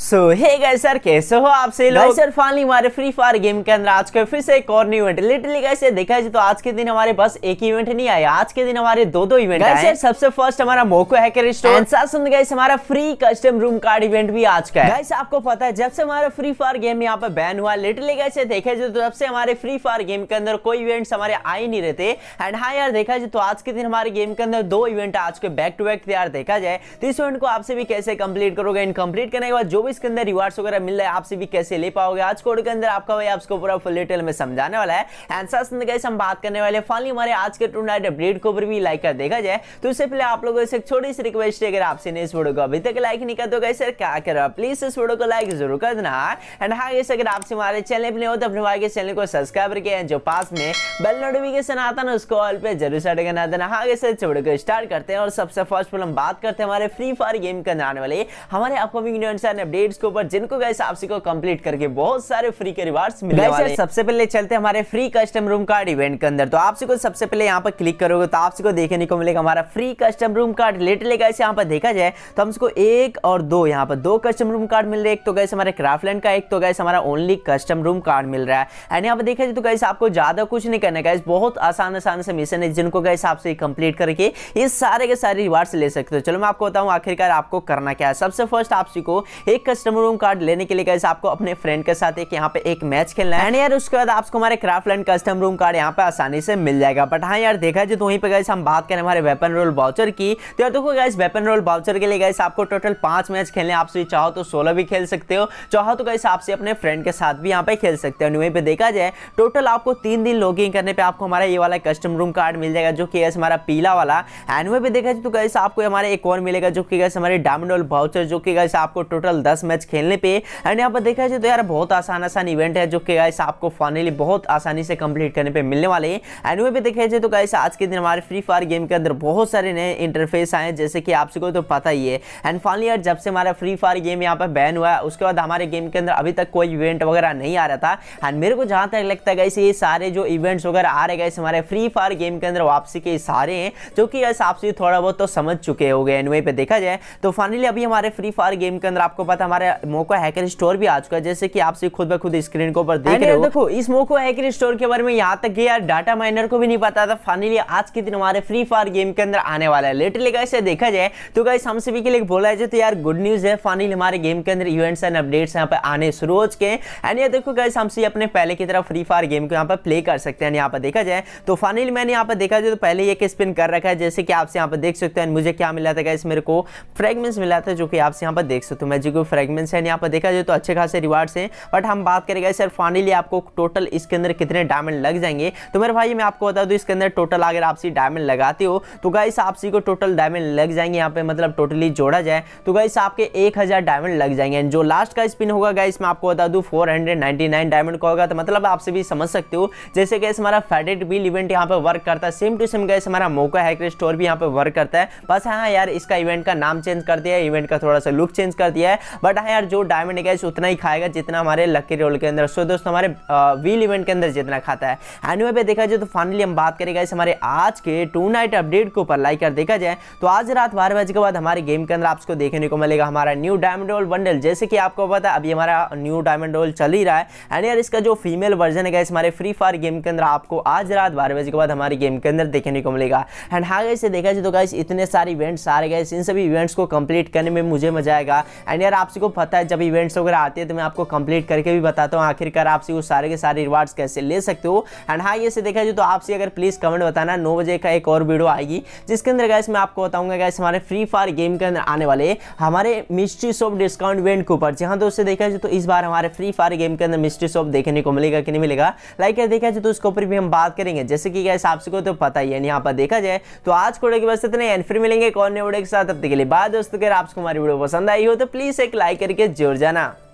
सो हे गए सर कैसे हो आपसे लोग सर फाइनली हमारे फ्री फायर गेम के अंदर आज का फिर से एक और न्यू इवेंट लिटरली कैसे देखा जाए तो आज के दिन हमारे बस एक इवेंट नहीं आया आज के दिन हमारे दो दो इवेंट आए सर सबसे फर्स्ट हमारा मोको हैकर स्टोर साथ सुन गए हमारा free custom room card event भी आज का है गाइस आपको पता है जब से हमारा फ्री फायर गेम यहाँ पे बैन हुआ लिटरली कैसे देखा जाए तो जब से हमारे फ्री फायर गेम के अंदर कोई इवेंट हमारे आ ही नहीं रहते एंड हाँ यार देखा जाए तो आज के दिन हमारे गेम के अंदर दो इवेंट आज के बैक टू बैक यार देखा जाए तो इस इवेंट को आपसे भी कैसे कंप्लीट करोगे इनकम्प्लीट करने के बाद जो इसके अंदर रिवार्ड्स वगैरह मिल रहा है आपसे भी कैसे ले पाओगे आज कोड के अंदर आपका भाई आपको पूरा फुल डिटेल में समझाने वाला है एंड साथ में हम बात करने वाले फाली हमारे आज के टूर्नामेंट अपडेट को भी लाइक कर देखा जाए तो उससे पहले आप लोगों से एक छोटी सी रिक्वेस्ट है अगर आपसे इस वीडियो को अभी तक लाइक नहीं कर दो गए सर क्या कर रहा प्लीज इस वीडियो को लाइक जरूर कर देना एंड हाँ ये अगर आपसे हमारे चैनल पर हो तो अपने भाई के चैनल को सब्सक्राइब करके जो पास में बेल नोटिफिकेशन आता ना उसको ऑल पे जरूर सेट करना देना हाँ सर वीडियो को स्टार्ट करते हैं और सबसे फर्स्ट पर हम बात करते हैं हमारे फ्री फायर गेम के अंदर आने वाले हमारे अपकमिंग अपडेट अपडेट्स के ऊपर जिनको गैस आप को कंप्लीट करके बहुत सारे फ्री के रिवार्ड्स मिलने वाले हैं सबसे पहले चलते हैं हमारे free custom room card event के अंदर तो आपसे को सबसे पहले यहाँ पर क्लिक करोगे तो आपसे को देखने को मिलेगा हमारा free custom room card related guys यहाँ पर देखा जाए तो हमको एक और दो यहाँ पर दो कस्टम रूम कार्ड मिल रहे एक तो गैस हमारे क्राफ्टलैंड का एक तो गैस हमारा ओनली कस्टम रूम कार्ड मिल रहा है एंड यहाँ पर देखा जाए तो गैस आपको ज्यादा कुछ नहीं करना गैस बहुत आसान आसान से मिशन है जिनको गैस आपसे कंप्लीट करके ये सारे के सारे रिवार्ड्स ले सकते हो चलो मैं आपको बताऊँ आखिरकार आपको करना क्या है सबसे फर्स्ट आपसी को एक एक कस्टम रूम कार्ड लेने के लिए गए आपको अपने फ्रेंड के साथ एक यहाँ पे एक मैच खेलना है एंड यार उसके बाद आपको हमारे Craftland custom room card यहाँ पे आसानी से मिल जाएगा बट हाँ यार देखा जाए तो वहीं पर गए हम बात करें हमारे वेपन रोल बाउचर की तो यार देखो गैस वेपन रोल बाउचर के लिए गए आपको टोटल पांच मैच खेलने आपसे चाहो तो सोलह भी खेल सकते हो चाहो तो गैस आपसे अपने फ्रेंड के साथ भी यहाँ पे खेल सकते हो वहीं पर देखा जाए टोटल आपको तीन दिन लॉग करने पर आपको हमारा ये वाला कस्टम रूम कार्ड मिल जाएगा जो कि हमारा पीला वाला एंड वहीं पर देखा जाए तो गैस आपको हमारे एक और मिलेगा जो कि गैस हमारे डायमंड रोल बाउचर जो कि गैस आपको टोटल दस मैच खेलने पे एंड यहाँ पर देखा जाए तो यार बहुत आसान आसान इवेंट है जो कि गाइस आपको फाइनली बहुत आसानी से कंप्लीट करने पे मिलने वाले हैं एंड वे भी देखा जाए तो गाइस आज के दिन हमारे फ्री फायर गेम के अंदर बहुत सारे नए इंटरफेस आए जैसे कि आप सबको तो पता ही है एंड फाइनली यार जब से हमारा फ्री फायर गेम यहाँ पर बैन हुआ उसके बाद हमारे गेम के अंदर अभी तक कोई इवेंट वगैरह नहीं आ रहा था एंड मेरे को जहाँ तक लगता है गाइस ये सारे जो इवेंट्स वगैरह आ रहे गए हमारे फ्री फायर गेम के अंदर वापसी के सारे हैं जो कि आपसे थोड़ा बहुत तो समझ चुके हो गए एंड पे देखा जाए तो फाइनली अभी हमारे फ्री फायर गेम के अंदर आपको साथ हमारे मोको हैकर स्टोर भी आ चुका है जैसे कि आप आपसे खुद ब खुद स्क्रीन के ऊपर देख रहे हो देखो इस मोको हैकर स्टोर के बारे में यहाँ तक यार डाटा माइनर को भी नहीं पता था फाइनली आज के दिन हमारे फ्री फायर गेम के अंदर आने वाला है लेटरली गाइस से देखा जाए तो गाइस हम सभी के लिए बोला जाए तो यार गुड न्यूज है फाइनली हमारे गेम के अंदर इवेंट्स एंड अपडेट्स यहाँ पर आने शुरू हो चुके हैं एंड ये देखो गाइस हम अपने पहले की तरह फ्री फायर गेम को यहाँ पर प्ले कर सकते हैं यहाँ पर देखा जाए तो फाइनली मैंने यहाँ पर देखा जाए तो पहले एक स्पिन कर रखा है जैसे कि आपसे यहाँ पर देख सकते हैं मुझे क्या मिला था गाइस मेरे को फ्रेगमेंट्स मिला था जो कि आपसे यहाँ पर देख सकते हो मैं जो फ्रेगमेंट्स हैं यहाँ पर देखा जाए तो अच्छे खासे रिवार्ड्स हैं बट हम बात करेंगे सर फाइनली आपको टोटल इसके अंदर कितने डायमंड लग जाएंगे तो मेरे भाई मैं आपको बता दूँ इसके अंदर टोटल अगर आपसी डायमंड लगाते हो तो गाइस आपसी को टोटल डायमंड लग जाएंगे यहाँ पर मतलब टोटली जोड़ा जाए तो गाइस आपके एक डायमंड लग जाएंगे जो लास्ट का स्पिन होगा गाइस मैं आपको बता दूँ फोर डायमंड का होगा तो मतलब आपसे भी समझ सकते हो जैसे गैस हमारा फेडेड बिल इवेंट यहाँ पर वर्क करता है सेम टू सेम गैस हमारा मोका हैकर स्टोर भी यहाँ पर वर्क करता है बस हाँ, हाँ यार इसका इवेंट का नाम चेंज कर दिया है इवेंट का थोड़ा सा लुक चेंज कर दिया है बट हाँ यार जो डायमंड गैस उतना ही खाएगा जितना हमारे लकी रोल के अंदर सो दोस्त हमारे व्हील इवेंट के अंदर जितना खाता है एनुअल पे देखा जाए तो फाइनली हम बात करेंगे इस हमारे आज के टू नाइट अपडेट के ऊपर लाइक कर देखा जाए तो आज रात बारह बजे के बाद हमारे गेम के अंदर आपको देखने को मिलेगा हमारा न्यू डायमंड रोल बंडल जैसे कि आपको पता है अभी हमारा न्यू डायमंड रोल चल ही रहा है एंड यार इसका जो फीमेल वर्जन है इस हमारे फ्री फायर गेम के अंदर आपको आज रात बारह बजे के बाद हमारे गेम के अंदर देखने को मिलेगा एंड हाँ गए देखा जाए तो गाइस इतने सारे इवेंट्स आ रहे गए इन सभी इवेंट्स को कंप्लीट करने में मुझे मजा आएगा एंड यार आप आपसी को पता है जब इवेंट्स वगैरह आते हैं तो मैं आपको कंप्लीट करके भी बताता हूँ आखिरकार आपसी वो सारे के सारे रिवार्ड्स कैसे ले सकते हो एंड हाँ ये से देखा जाए तो आपसी अगर प्लीज़ कमेंट बताना नौ बजे का एक और वीडियो आएगी जिसके अंदर गैस मैं आपको बताऊँगा गैस हमारे फ्री फायर गेम के अंदर आने वाले हमारे मिस्ट्री शॉप डिस्काउंट इवेंट के ऊपर जहाँ दोस्तों देखा जाए तो इस बार हमारे फ्री फायर गेम के अंदर मिस्ट्री शॉप देखने को मिलेगा कि नहीं मिलेगा लाइक देखा जाए तो उसके ऊपर भी हम बात करेंगे जैसे कि गैस आपसी को तो पता ही है यहाँ पर देखा जाए तो आज कोड़े के बस इतने एंड फिर मिलेंगे कौन ने वीडियो के साथ अब तक के लिए बाद दोस्तों अगर आपको हमारी वीडियो पसंद आई हो तो प्लीज़ एक लाइक करके जोर जाना